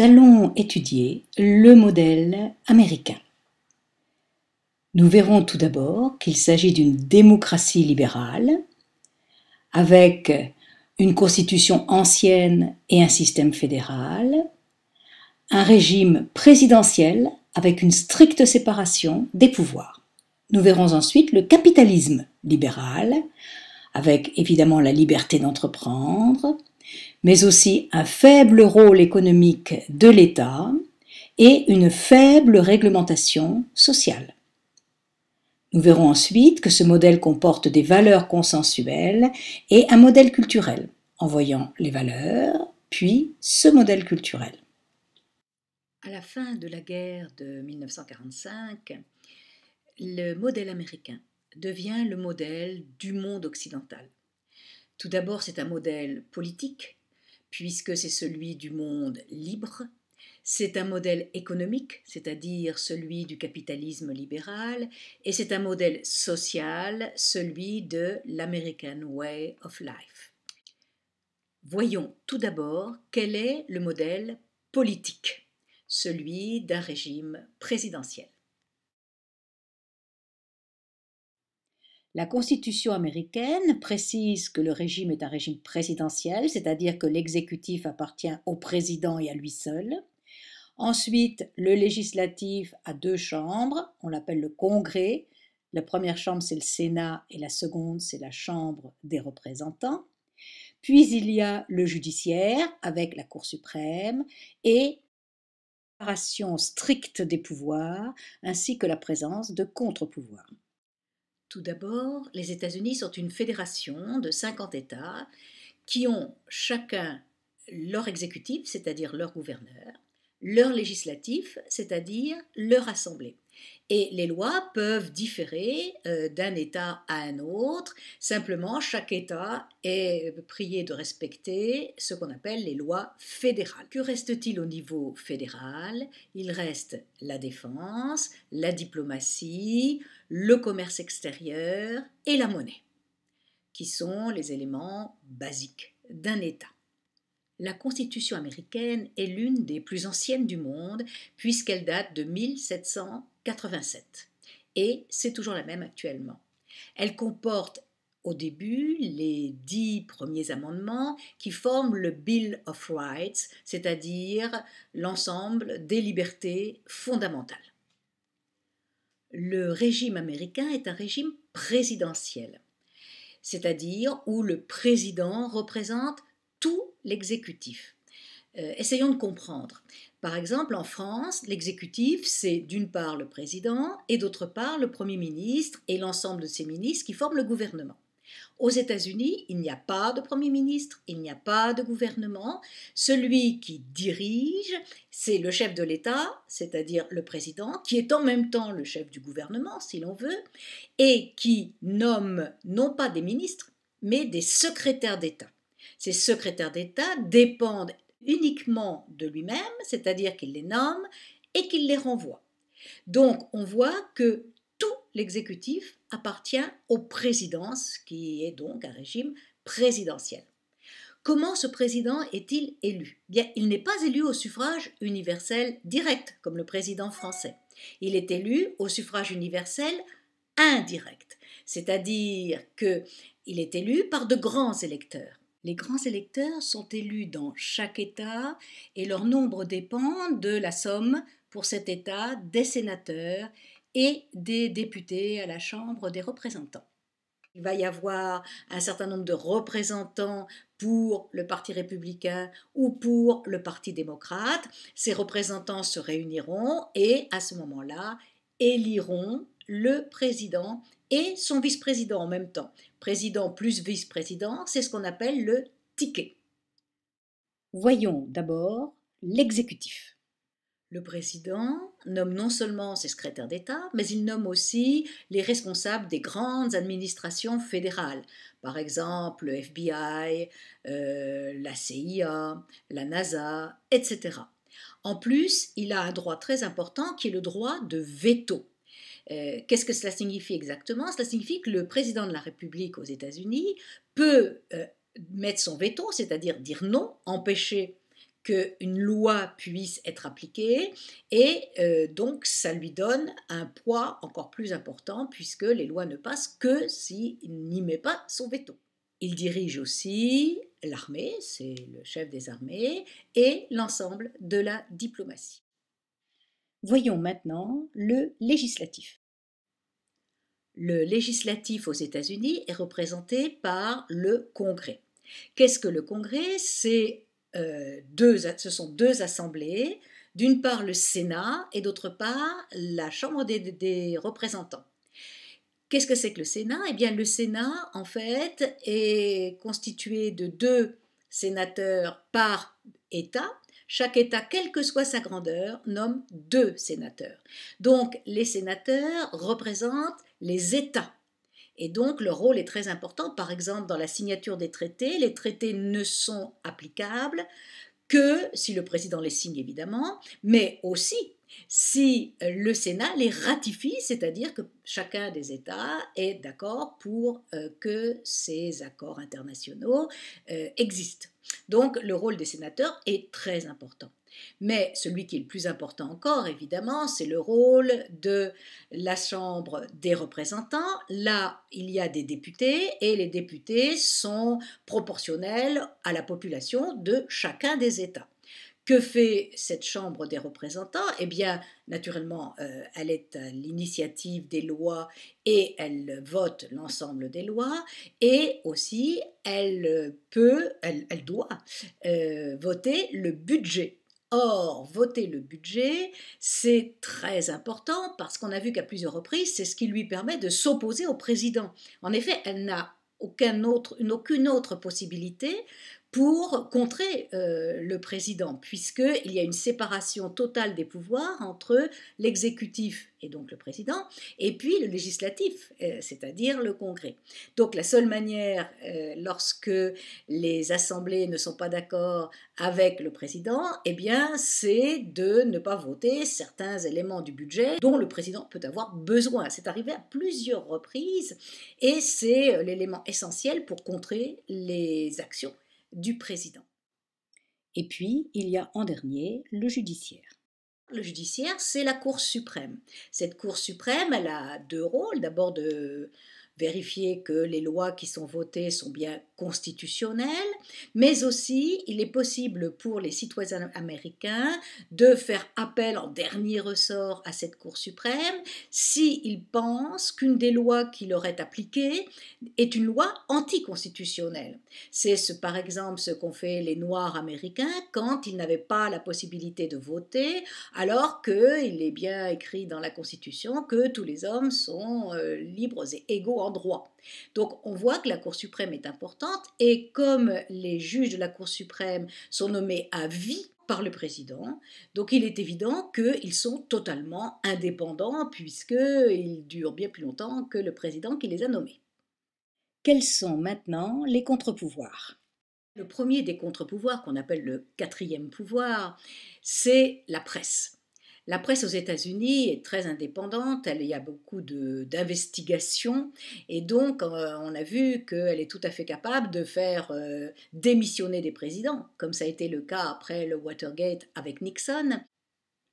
allons étudier le modèle américain. Nous verrons tout d'abord qu'il s'agit d'une démocratie libérale avec une constitution ancienne et un système fédéral, un régime présidentiel avec une stricte séparation des pouvoirs. Nous verrons ensuite le capitalisme libéral, avec évidemment la liberté d'entreprendre, mais aussi un faible rôle économique de l'État et une faible réglementation sociale. Nous verrons ensuite que ce modèle comporte des valeurs consensuelles et un modèle culturel, en voyant les valeurs, puis ce modèle culturel. À la fin de la guerre de 1945, le modèle américain devient le modèle du monde occidental. Tout d'abord, c'est un modèle politique puisque c'est celui du monde libre. C'est un modèle économique, c'est-à-dire celui du capitalisme libéral, et c'est un modèle social, celui de l'American Way of Life. Voyons tout d'abord quel est le modèle politique, celui d'un régime présidentiel. La Constitution américaine précise que le régime est un régime présidentiel, c'est-à-dire que l'exécutif appartient au président et à lui seul. Ensuite, le législatif a deux chambres, on l'appelle le Congrès. La première chambre, c'est le Sénat et la seconde, c'est la Chambre des représentants. Puis il y a le judiciaire avec la Cour suprême et la séparation stricte des pouvoirs ainsi que la présence de contre-pouvoirs. Tout d'abord, les États-Unis sont une fédération de 50 États qui ont chacun leur exécutif, c'est-à-dire leur gouverneur, leur législatif, c'est-à-dire leur assemblée. Et les lois peuvent différer euh, d'un État à un autre. Simplement, chaque État est euh, prié de respecter ce qu'on appelle les lois fédérales. Que reste-t-il au niveau fédéral Il reste la défense, la diplomatie, le commerce extérieur et la monnaie, qui sont les éléments basiques d'un État. La Constitution américaine est l'une des plus anciennes du monde puisqu'elle date de 1787 et c'est toujours la même actuellement. Elle comporte au début les dix premiers amendements qui forment le Bill of Rights, c'est-à-dire l'ensemble des libertés fondamentales. Le régime américain est un régime présidentiel, c'est-à-dire où le président représente tous l'exécutif. Euh, essayons de comprendre. Par exemple, en France, l'exécutif, c'est d'une part le président et d'autre part le Premier ministre et l'ensemble de ses ministres qui forment le gouvernement. Aux États-Unis, il n'y a pas de Premier ministre, il n'y a pas de gouvernement. Celui qui dirige, c'est le chef de l'État, c'est-à-dire le président, qui est en même temps le chef du gouvernement, si l'on veut, et qui nomme non pas des ministres, mais des secrétaires d'État. Ces secrétaires d'État dépendent uniquement de lui-même, c'est-à-dire qu'il les nomme et qu'il les renvoie. Donc on voit que tout l'exécutif appartient aux présidences, qui est donc un régime présidentiel. Comment ce président est-il élu Bien, il n'est pas élu au suffrage universel direct, comme le président français. Il est élu au suffrage universel indirect, c'est-à-dire que il est élu par de grands électeurs. Les grands électeurs sont élus dans chaque État et leur nombre dépend de la somme pour cet État des sénateurs et des députés à la Chambre des représentants. Il va y avoir un certain nombre de représentants pour le Parti républicain ou pour le Parti démocrate. Ces représentants se réuniront et à ce moment-là éliront le président et son vice-président en même temps. Président plus vice-président, c'est ce qu'on appelle le ticket. Voyons d'abord l'exécutif. Le président nomme non seulement ses secrétaires d'État, mais il nomme aussi les responsables des grandes administrations fédérales, par exemple le FBI, euh, la CIA, la NASA, etc. En plus, il a un droit très important qui est le droit de veto. Euh, qu'est-ce que cela signifie exactement Cela signifie que le président de la République aux États-Unis peut euh, mettre son veto, c'est-à-dire dire non, empêcher qu'une loi puisse être appliquée et euh, donc ça lui donne un poids encore plus important puisque les lois ne passent que s'il n'y met pas son veto. Il dirige aussi l'armée, c'est le chef des armées, et l'ensemble de la diplomatie. Voyons maintenant le législatif. Le législatif aux États-Unis est représenté par le Congrès. Qu'est-ce que le Congrès C'est euh, deux, ce sont deux assemblées, d'une part le Sénat et d'autre part la Chambre des, des représentants. Qu'est-ce que c'est que le Sénat Eh bien, le Sénat, en fait, est constitué de deux sénateurs par État chaque État, quelle que soit sa grandeur, nomme deux sénateurs. Donc les sénateurs représentent les États. Et donc leur rôle est très important. Par exemple, dans la signature des traités, les traités ne sont applicables que si le président les signe évidemment, mais aussi si le Sénat les ratifie, c'est-à-dire que chacun des États est d'accord pour euh, que ces accords internationaux euh, existent. Donc le rôle des sénateurs est très important. Mais celui qui est le plus important encore, évidemment, c'est le rôle de la Chambre des représentants. Là, il y a des députés et les députés sont proportionnels à la population de chacun des États. Que fait cette Chambre des représentants Eh bien, naturellement, euh, elle est à l'initiative des lois et elle vote l'ensemble des lois et aussi elle peut, elle, doit euh, voter le budget. Or, voter le budget, c'est très important parce qu'on a vu qu'à plusieurs reprises, c'est ce qui lui permet de s'opposer au président. En effet, elle n'a aucune autre possibilité pour contrer euh, le président, puisqu'il y a une séparation totale des pouvoirs entre l'exécutif et donc le président, et puis le législatif, euh, c'est-à-dire le Congrès. Donc la seule manière, euh, lorsque les assemblées ne sont pas d'accord avec le président, eh bien, c'est de ne pas voter certains éléments du budget dont le président peut avoir besoin. C'est arrivé à plusieurs reprises, et c'est l'élément essentiel pour contrer les actions du président. Et puis, il y a en dernier le judiciaire. Le judiciaire, c'est la Cour suprême. Cette Cour suprême, elle a deux rôles. D'abord de vérifier que les lois qui sont votées sont bien constitutionnelle, mais aussi il est possible pour les citoyens américains de faire appel en dernier ressort à cette Cour suprême s'ils ils pensent qu'une des lois qui leur est appliquée est une loi anticonstitutionnelle. C'est ce, par exemple ce qu'ont fait les Noirs américains quand ils n'avaient pas la possibilité de voter, alors qu'il est bien écrit dans la Constitution que tous les hommes sont euh, libres et égaux en droit. Donc on voit que la Cour suprême est importante et comme les juges de la Cour suprême sont nommés à vie par le président, donc il est évident qu'ils sont totalement indépendants puisqu'ils durent bien plus longtemps que le président qui les a nommés. Quels sont maintenant les contre-pouvoirs Le premier des contre-pouvoirs qu'on appelle le quatrième pouvoir, c'est la presse. La presse aux États-Unis est très indépendante, elle, il y a beaucoup d'investigations et donc euh, on a vu qu'elle est tout à fait capable de faire euh, démissionner des présidents, comme ça a été le cas après le Watergate avec Nixon.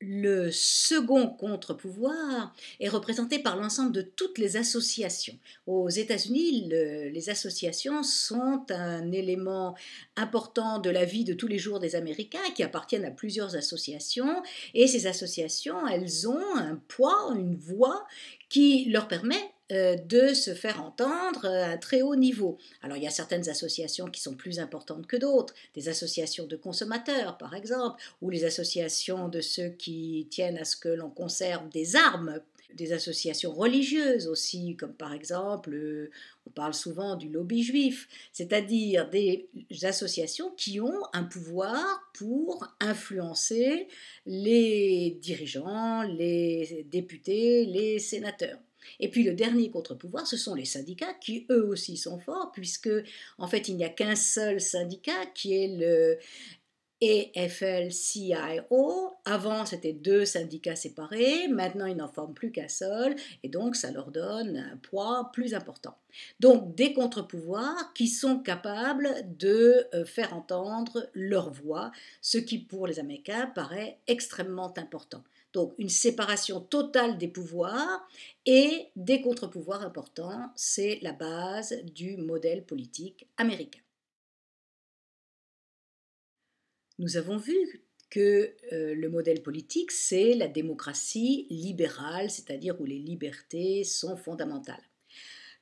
Le second contre-pouvoir est représenté par l'ensemble de toutes les associations. Aux États-Unis, les associations sont un élément important de la vie de tous les jours des Américains qui appartiennent à plusieurs associations et ces associations, elles ont un poids, une voix qui leur permet euh, de se faire entendre euh, à un très haut niveau. Alors il y a certaines associations qui sont plus importantes que d'autres, des associations de consommateurs par exemple, ou les associations de ceux qui tiennent à ce que l'on conserve des armes des associations religieuses aussi, comme par exemple, euh, on parle souvent du lobby juif, c'est-à-dire des associations qui ont un pouvoir pour influencer les dirigeants, les députés, les sénateurs. Et puis le dernier contre-pouvoir, ce sont les syndicats qui eux aussi sont forts, puisque en fait il n'y a qu'un seul syndicat qui est le AFL-CIO. E Avant c'était deux syndicats séparés, maintenant ils n'en forment plus qu'un seul, et donc ça leur donne un poids plus important. Donc des contre-pouvoirs qui sont capables de euh, faire entendre leur voix, ce qui pour les Américains paraît extrêmement important. Donc une séparation totale des pouvoirs et des contre-pouvoirs importants, c'est la base du modèle politique américain. Nous avons vu que euh, le modèle politique, c'est la démocratie libérale, c'est-à-dire où les libertés sont fondamentales.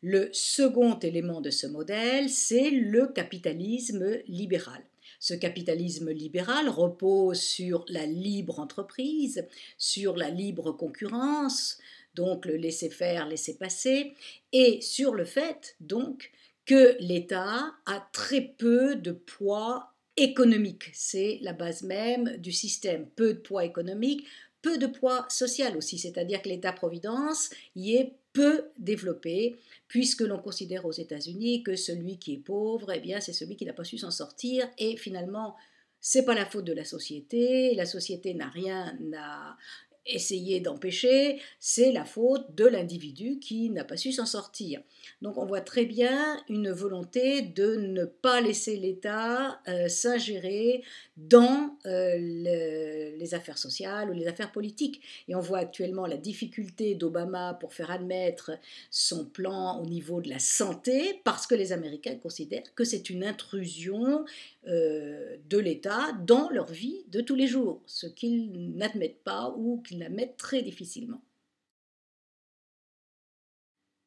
Le second élément de ce modèle, c'est le capitalisme libéral. Ce capitalisme libéral repose sur la libre entreprise, sur la libre concurrence, donc le laisser faire, laisser passer, et sur le fait, donc, que l'État a très peu de poids économique. C'est la base même du système. Peu de poids économique, peu de poids social aussi, c'est-à-dire que l'État-providence y est peu développé, puisque l'on considère aux États-Unis que celui qui est pauvre, eh bien, c'est celui qui n'a pas su s'en sortir, et finalement, c'est pas la faute de la société, la société n'a rien à, essayer d'empêcher, c'est la faute de l'individu qui n'a pas su s'en sortir. Donc on voit très bien une volonté de ne pas laisser l'État euh, s'ingérer dans euh, les affaires sociales ou les affaires politiques. Et on voit actuellement la difficulté d'Obama pour faire admettre son plan au niveau de la santé parce que les Américains considèrent que c'est une intrusion euh, de l'État dans leur vie de tous les jours, ce qu'ils n'admettent pas ou qu'ils la mettent très difficilement.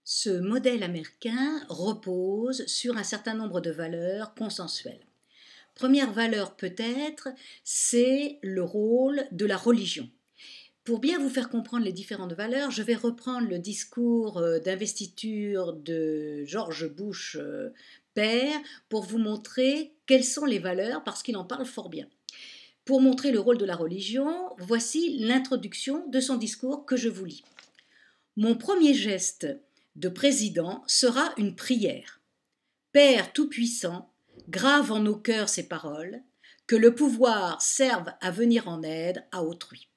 Ce modèle américain repose sur un certain nombre de valeurs consensuelles. Première valeur peut-être, c'est le rôle de la religion. Pour bien vous faire comprendre les différentes valeurs, je vais reprendre le discours euh, d'investiture de George Bush euh, père pour vous montrer quelles sont les valeurs parce qu'il en parle fort bien. Pour montrer le rôle de la religion, voici l'introduction de son discours que je vous lis. Mon premier geste de président sera une prière. Père Tout-Puissant, grave en nos cœurs ces paroles, que le pouvoir serve à venir en aide à autrui.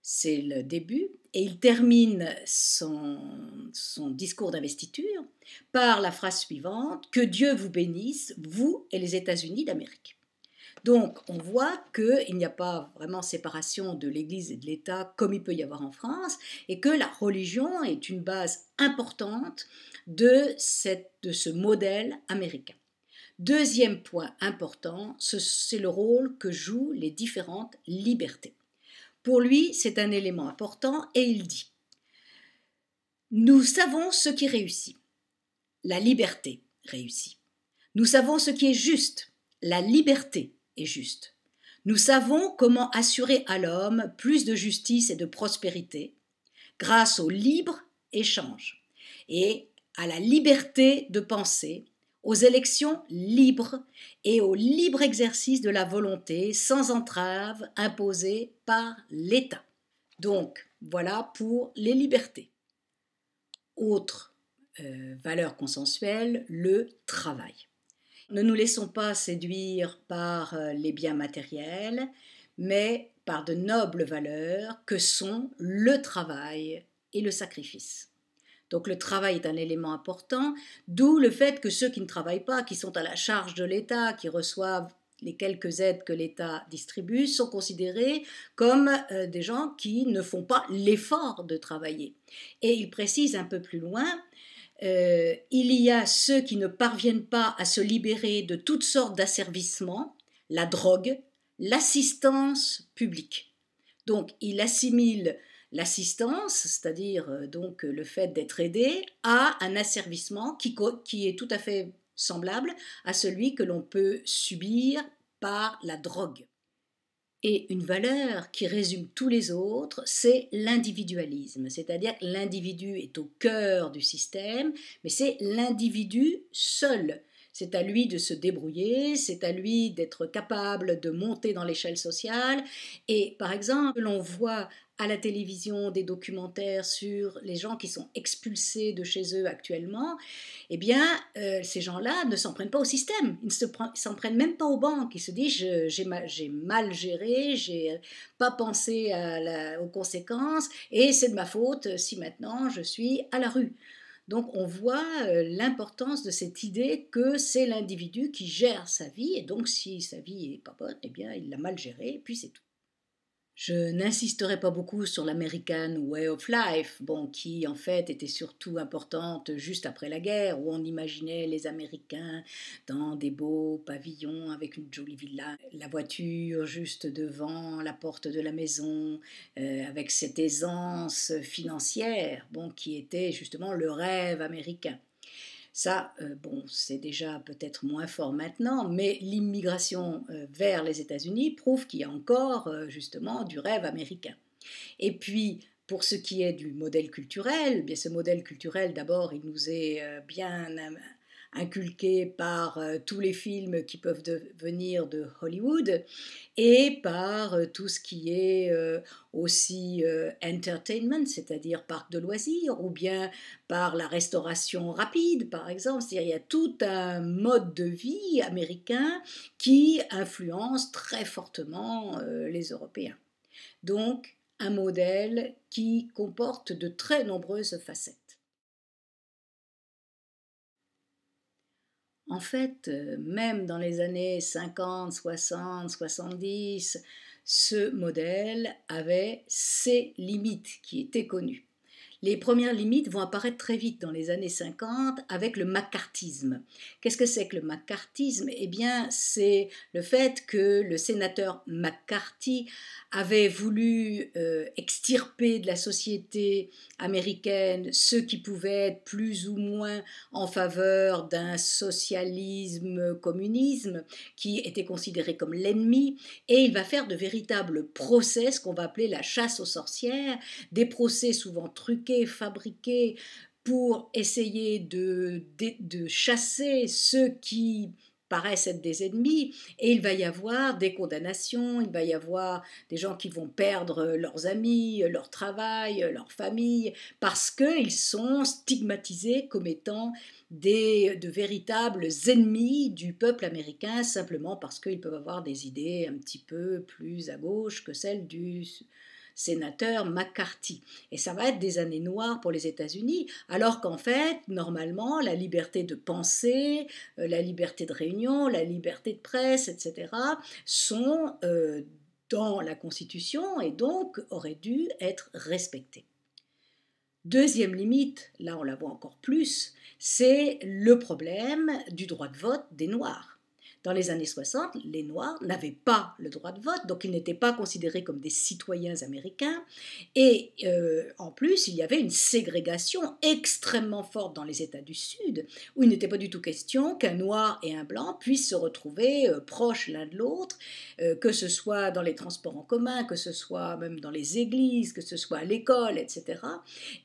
C'est le début, et il termine son, son discours d'investiture par la phrase suivante, Que Dieu vous bénisse, vous et les États-Unis d'Amérique. Donc on voit qu'il n'y a pas vraiment séparation de l'Église et de l'État comme il peut y avoir en France, et que la religion est une base importante de, de ce modèle américain. Deuxième point important, c'est le rôle que jouent les différentes libertés. Pour lui, c'est un élément important et il dit Nous savons ce qui réussit. La liberté réussit. Nous savons ce qui est juste. La liberté juste. Nous savons comment assurer à l'homme plus de justice et de prospérité grâce au libre échange et à la liberté de penser, aux élections libres et au libre exercice de la volonté sans entrave imposée par l'État. Donc, voilà pour les libertés. Autre euh, valeur consensuelle, le travail. Ne nous laissons pas séduire par euh, les biens matériels, mais par de nobles valeurs que sont le travail et le sacrifice. Donc le travail est un élément important, d'où le fait que ceux qui ne travaillent pas, qui sont à la charge de l'État, qui reçoivent les quelques aides que l'État distribue, sont considérés comme euh, des gens qui ne font pas l'effort de travailler. Et il précise un peu plus loin euh, il y a ceux qui ne parviennent pas à se libérer de toutes sortes d'asservissements, la drogue, l'assistance publique. Donc il assimile l'assistance, c'est-à-dire euh, donc euh, le fait d'être aidé, à un asservissement qui est tout à fait semblable à celui que l'on peut subir par la drogue. Et une valeur qui résume tous les autres, c'est l'individualisme, c'est-à-dire que l'individu est au cœur du système, mais c'est l'individu seul. C'est à lui de se débrouiller, c'est à lui d'être capable de monter dans l'échelle sociale. Et par exemple, l'on voit à la télévision des documentaires sur les gens qui sont expulsés de chez eux actuellement, eh bien, euh, ces gens-là ne s'en prennent pas au système. Ils ne s'en prennent même pas aux banques. Ils se disent j'ai mal, mal, géré, j'ai pas pensé aux conséquences, et c'est de ma faute si maintenant je suis à la rue. Donc on voit euh, l'importance de cette idée que c'est l'individu qui gère sa vie, et donc si sa vie est pas bonne, eh bien il l'a mal gérée, et puis c'est tout. Je n'insisterai pas beaucoup sur l'American Way of Life, bon, qui en fait était surtout importante juste après la guerre, où on imaginait les Américains dans des beaux pavillons avec une jolie villa, la voiture juste devant la porte de la maison, euh, avec cette aisance financière, bon, qui était justement le rêve américain. Ça, euh, bon, c'est déjà peut-être moins fort maintenant, mais l'immigration euh, vers les États-Unis prouve qu'il y a encore euh, justement du rêve américain. Et puis, pour ce qui est du modèle culturel, eh bien ce modèle culturel, d'abord, il nous est bien Inculqué par euh, tous les films qui peuvent devenir venir de Hollywood et par euh, tout ce qui est euh, aussi entertainment, c'est-à-dire parc de loisirs ou bien par la restauration rapide, par exemple. C'est-à-dire il y a tout un mode de vie américain qui influence très fortement les Européens. Donc, un modèle qui comporte de très nombreuses facettes. En fait, euh, même dans les années 50, 60, 70, ce modèle avait ses limites qui étaient connues. Les premières limites vont apparaître très vite dans les années 50 avec le macartisme. Qu'est-ce que c'est que le macartisme Eh bien, c'est le fait que le sénateur McCarthy avait voulu euh, extirper de la société américaine ceux qui pouvaient être plus ou moins en faveur d'un socialisme-communisme qui était considéré comme l'ennemi et il va faire de véritables procès, ce qu'on va appeler la chasse aux sorcières, des procès souvent truqués fabriqués, pour essayer de, de, chasser ceux qui paraissent être des ennemis, et il va y avoir des condamnations, il va y avoir des gens qui vont perdre leurs amis, leur travail, leur famille, parce qu'ils sont stigmatisés comme étant des, de véritables ennemis du peuple américain, simplement parce qu'ils peuvent avoir des idées un petit peu plus à gauche que celles du, sénateur McCarthy. Et ça va être des années noires pour les États-Unis, alors qu'en fait, normalement, la liberté de penser euh, la liberté de réunion, la liberté de presse, etc., sont euh, dans la Constitution et donc auraient dû être respectées. Deuxième limite, là on la voit encore plus, c'est le problème du droit de vote des Noirs. Dans les années 60, les Noirs n'avaient pas le droit de vote, donc ils n'étaient pas considérés comme des citoyens américains. Et euh, en plus, il y avait une ségrégation extrêmement forte dans les États du Sud, où il n'était pas du tout question qu'un Noir et un Blanc puissent se retrouver euh, proches l'un de l'autre, euh, que ce soit dans les transports en commun, que ce soit même dans les églises, que ce soit à l'école, etc.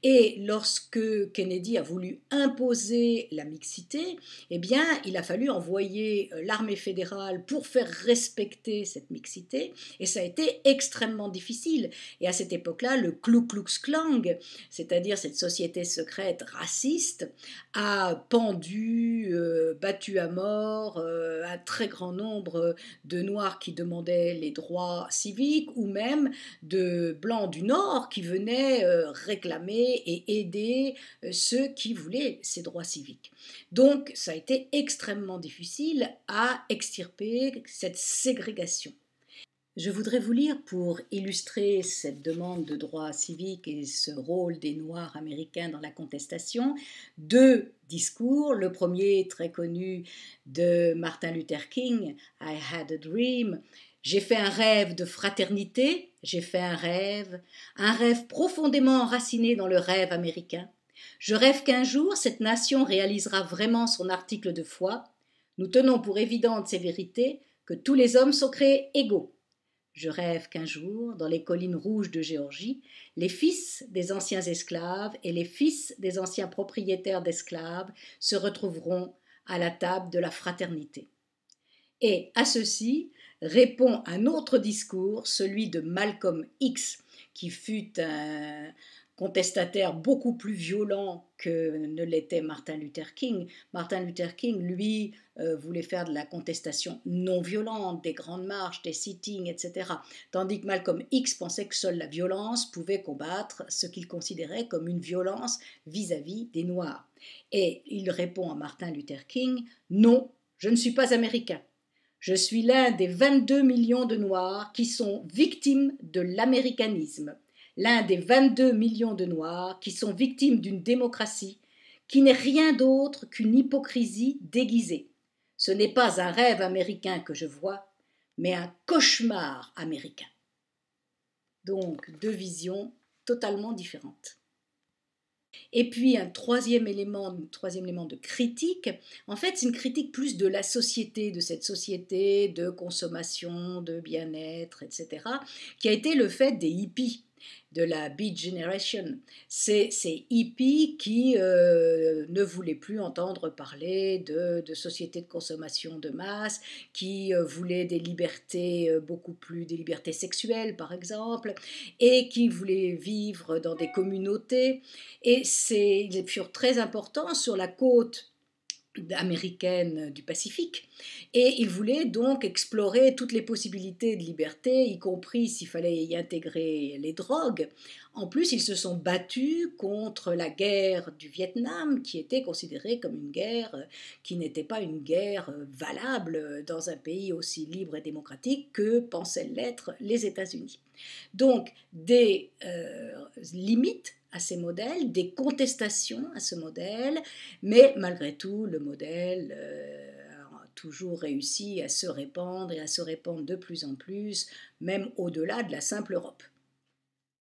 Et lorsque Kennedy a voulu imposer la mixité, eh bien, il a fallu envoyer l'armée et fédérale pour faire respecter cette mixité, et ça a été extrêmement difficile. Et à cette époque-là, le Ku Klux Klan, c'est-à-dire cette société secrète raciste, a pendu, euh, battu à mort euh, un très grand nombre de Noirs qui demandaient les droits civiques, ou même de Blancs du Nord qui venaient euh, réclamer et aider ceux qui voulaient ces droits civiques. Donc ça a été extrêmement difficile à extirper cette ségrégation. Je voudrais vous lire pour illustrer cette demande de droit civique et ce rôle des Noirs américains dans la contestation deux discours. Le premier, très connu, de Martin Luther King, I had a dream. J'ai fait un rêve de fraternité, j'ai fait un rêve, un rêve profondément enraciné dans le rêve américain. Je rêve qu'un jour cette nation réalisera vraiment son article de foi, nous tenons pour évidente ces vérités que tous les hommes sont créés égaux. Je rêve qu'un jour, dans les collines rouges de Géorgie, les fils des anciens esclaves et les fils des anciens propriétaires d'esclaves se retrouveront à la table de la fraternité. Et à ceci répond un autre discours, celui de Malcolm X, qui fut un, contestataire beaucoup plus violent que ne l'était Martin Luther King. Martin Luther King, lui, euh, voulait faire de la contestation non violente, des grandes marches, des sittings, etc. Tandis que Malcolm X pensait que seule la violence pouvait combattre ce qu'il considérait comme une violence vis-à-vis -vis des Noirs. Et il répond à Martin Luther King, Non, je ne suis pas américain. Je suis l'un des 22 millions de Noirs qui sont victimes de l'américanisme l'un des 22 millions de Noirs qui sont victimes d'une démocratie qui n'est rien d'autre qu'une hypocrisie déguisée. Ce n'est pas un rêve américain que je vois, mais un cauchemar américain. Donc deux visions totalement différentes. Et puis un troisième élément, un troisième élément de critique, en fait c'est une critique plus de la société, de cette société de consommation, de bien-être, etc., qui a été le fait des hippies de la Beat Generation, c'est ces hippies qui euh, ne voulait plus entendre parler de, sociétés de consommation de masse, qui euh, voulait des libertés euh, beaucoup plus, des libertés sexuelles par exemple, et qui voulait vivre dans des communautés. Et ils furent très importants sur la côte américaine du Pacifique. Et ils voulaient donc explorer toutes les possibilités de liberté, y compris s'il fallait y intégrer les drogues. En plus, ils se sont battus contre la guerre du Vietnam, qui était considérée comme une guerre qui n'était pas une guerre valable dans un pays aussi libre et démocratique que pensaient l'être les États-Unis. Donc, des euh, limites à ces modèles, des contestations à ce modèle, mais malgré tout, le modèle euh, a toujours réussi à se répandre et à se répandre de plus en plus, même au-delà de la simple Europe.